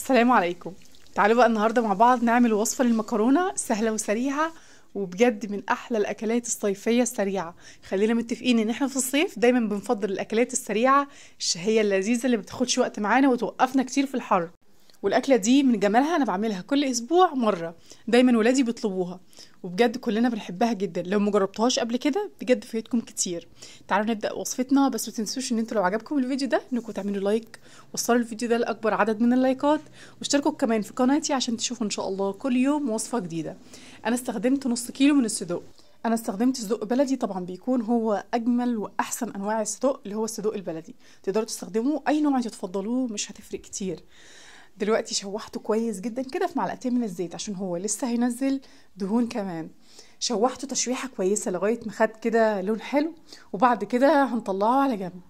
السلام عليكم تعالوا بقى النهاردة مع بعض نعمل وصفة للمكرونة سهلة وسريعة وبجد من أحلى الأكلات الصيفية السريعة خلينا متفقين إن إحنا في الصيف دايما بنفضل الأكلات السريعة الشهية اللذيذة اللي بتاخدش وقت معانا وتوقفنا كتير في الحر والاكله دي من جمالها انا بعملها كل اسبوع مره دايما ولادي بيطلبوها وبجد كلنا بنحبها جدا لو مجربتهاش قبل كده بجد فايتكم كتير تعالوا نبدا وصفتنا بس ما تنسوش ان انتوا لو عجبكم الفيديو ده انكم تعملوا لايك وصلوا الفيديو ده لاكبر عدد من اللايكات واشتركوا كمان في قناتي عشان تشوفوا ان شاء الله كل يوم وصفه جديده انا استخدمت نص كيلو من الصدوق انا استخدمت صدوق بلدي طبعا بيكون هو اجمل واحسن انواع الصدوق اللي هو الصدوق البلدي تقدروا تستخدموا اي نوع انتوا تفضلوه مش هتفرق كتير دلوقتي شوحته كويس جدا كده في معلقتين من الزيت عشان هو لسه هينزل دهون كمان شوحته تشويحه كويسه لغايه ما خد كده لون حلو وبعد كده هنطلعه على جنب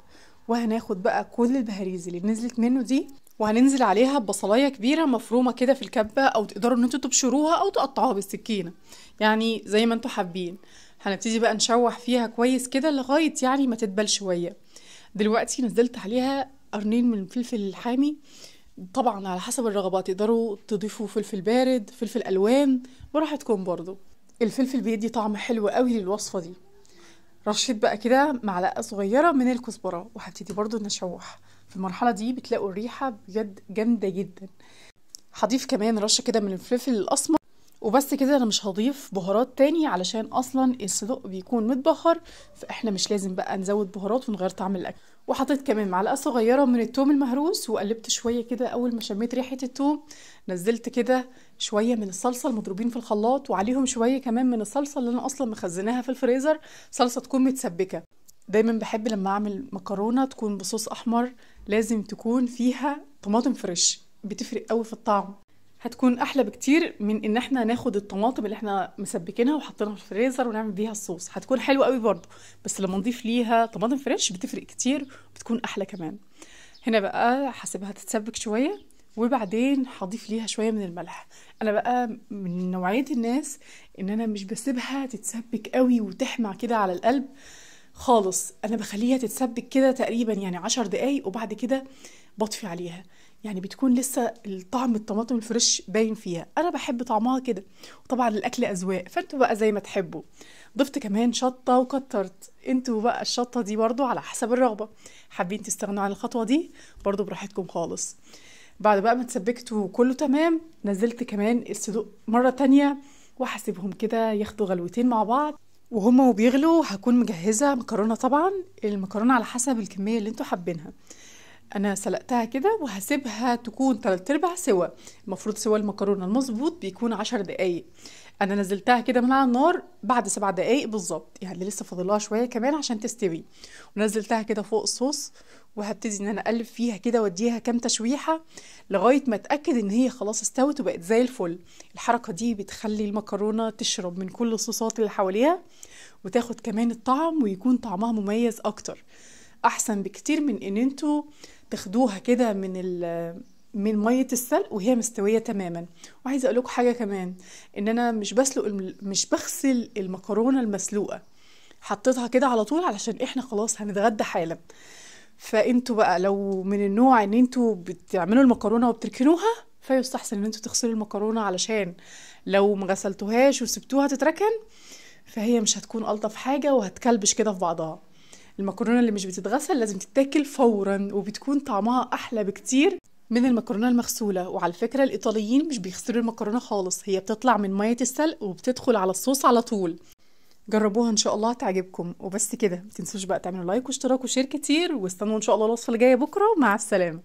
وهناخد بقى كل البهاريز اللي نزلت منه دي وهننزل عليها ببصلايه كبيره مفرومه كده في الكبه او تقدروا ان انتوا تبشروها او تقطعوها بالسكينه يعني زي ما انتوا حابين هنبتدي بقى نشوح فيها كويس كده لغايه يعني ما تدبل شويه دلوقتي نزلت عليها قرنين من الفلفل الحامي طبعا على حسب الرغبة تقدروا تضيفوا فلفل بارد فلفل ألوان براحتكم برضو الفلفل بيدي طعم حلو قوي للوصفة دي رشيت بقى كده معلقة صغيرة من الكزبرة وهبتدي برضو ان اشوح في المرحلة دي بتلاقوا الريحة بجد جامدة جدا هضيف كمان رشة كده من الفلفل الأسمر وبس كده انا مش هضيف بهارات تاني علشان اصلا الصدق بيكون متبخر فاحنا مش لازم بقى نزود بهارات ونغير طعم الاكل وحطيت كمان معلقه صغيره من التوم المهروس وقلبت شويه كده اول ما شميت ريحه التوم نزلت كده شويه من الصلصه المضروبين في الخلاط وعليهم شويه كمان من الصلصه اللي انا اصلا مخزناها في الفريزر صلصه تكون متسبكه دايما بحب لما اعمل مكرونه تكون بصوص احمر لازم تكون فيها طماطم فريش بتفرق قوي في الطعم هتكون احلى بكتير من ان احنا ناخد الطماطم اللي احنا مسبكينها وحاطينها في الفريزر ونعمل بيها الصوص هتكون حلوه قوي برضو بس لما نضيف ليها طماطم فريش بتفرق كتير وبتكون احلى كمان هنا بقى هسيبها تتسبك شويه وبعدين هضيف ليها شويه من الملح انا بقى من نوعيه الناس ان انا مش بسيبها تتسبك قوي وتحمع كده على القلب خالص انا بخليها تتسبك كده تقريبا يعني عشر دقايق وبعد كده بطفي عليها يعني بتكون لسه طعم الطماطم الفريش باين فيها انا بحب طعمها كده وطبعا الاكل اذواق فانتوا بقى زي ما تحبوا ضفت كمان شطه وكترت انتوا بقى الشطه دي برضو على حسب الرغبه حابين تستغنوا عن الخطوه دي برضو براحتكم خالص بعد بقى ما تسبكتوا وكله تمام نزلت كمان الصدوق مره تانية وهسيبهم كده ياخدوا غلوتين مع بعض وهما وبيغلوا هكون مجهزه مكرونه طبعا المكرونه على حسب الكميه اللي انتوا حابينها انا سلقتها كده وهسيبها تكون تلات ارباع سوا المفروض سوا المكرونه المظبوط بيكون عشر دقايق انا نزلتها كده من على النار بعد سبع دقايق بالظبط يعني لسه فاضلها شويه كمان عشان تستوي ونزلتها كده فوق الصوص وهبتدي ان انا اقلب فيها كده واديها كام تشويحه لغايه ما اتاكد ان هي خلاص استوت وبقت زي الفل الحركه دي بتخلي المكرونه تشرب من كل الصوصات اللي حواليها وتاخد كمان الطعم ويكون طعمها مميز اكتر احسن بكتير من ان انتوا تاخدوها كده من ال من ميه السلق وهي مستويه تماما وعايزه اقول لكم حاجه كمان ان انا مش بسلق مش بغسل المكرونه المسلوقه حطيتها كده على طول علشان احنا خلاص هنتغدى حالا فانتوا بقى لو من النوع ان انتوا بتعملوا المكرونه وبتركنوها فيستحسن ان انتوا تغسلوا المكرونه علشان لو ما غسلتوهاش وسبتوها تتركن فهي مش هتكون الطف حاجه وهتكلبش كده في بعضها المكرونه اللي مش بتتغسل لازم تتاكل فورا وبتكون طعمها احلى بكتير من المكرونه المغسوله وعلى فكره الايطاليين مش بيغسلوا المكرونه خالص هي بتطلع من ميه السلق وبتدخل على الصوص على طول جربوها ان شاء الله تعجبكم وبس كده متنسوش بقى تعملوا لايك واشتراك وشير كتير واستنوا ان شاء الله الوصفه اللي جايه بكره مع السلامه